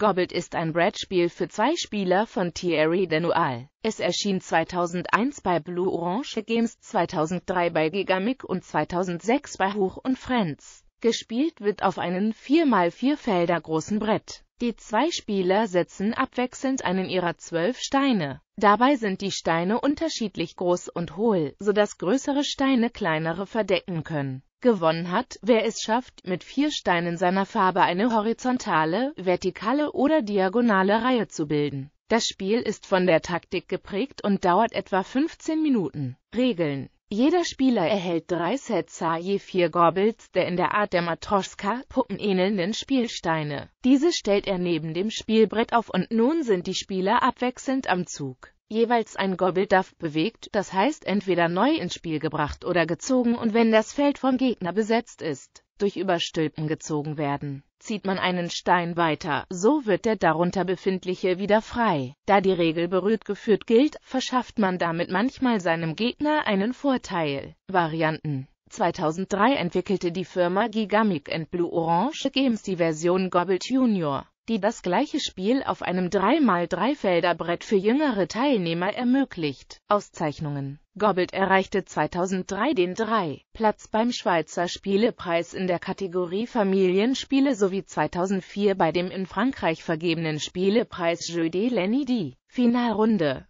Gobbled ist ein Brettspiel für zwei Spieler von Thierry Denual. Es erschien 2001 bei Blue Orange Games, 2003 bei Gigamic und 2006 bei Hoch und Friends. Gespielt wird auf einem 4x4 Felder großen Brett. Die zwei Spieler setzen abwechselnd einen ihrer zwölf Steine. Dabei sind die Steine unterschiedlich groß und hohl, sodass größere Steine kleinere verdecken können gewonnen hat, wer es schafft, mit vier Steinen seiner Farbe eine horizontale, vertikale oder diagonale Reihe zu bilden. Das Spiel ist von der Taktik geprägt und dauert etwa 15 Minuten. Regeln jeder Spieler erhält drei Sets je vier Gorbels der in der Art der Matroschka-Puppen ähnelnden Spielsteine. Diese stellt er neben dem Spielbrett auf und nun sind die Spieler abwechselnd am Zug jeweils ein gobble bewegt, das heißt entweder neu ins Spiel gebracht oder gezogen und wenn das Feld vom Gegner besetzt ist, durch Überstülpen gezogen werden. Zieht man einen Stein weiter, so wird der darunter befindliche wieder frei. Da die Regel berührt geführt gilt, verschafft man damit manchmal seinem Gegner einen Vorteil. Varianten 2003 entwickelte die Firma Gigamic Blue Orange Games die Version Gobbled Junior die das gleiche Spiel auf einem 3x3-Felderbrett für jüngere Teilnehmer ermöglicht. Auszeichnungen Gobbelt erreichte 2003 den 3. Platz beim Schweizer Spielepreis in der Kategorie Familienspiele sowie 2004 bei dem in Frankreich vergebenen Spielepreis Jeu de die Finalrunde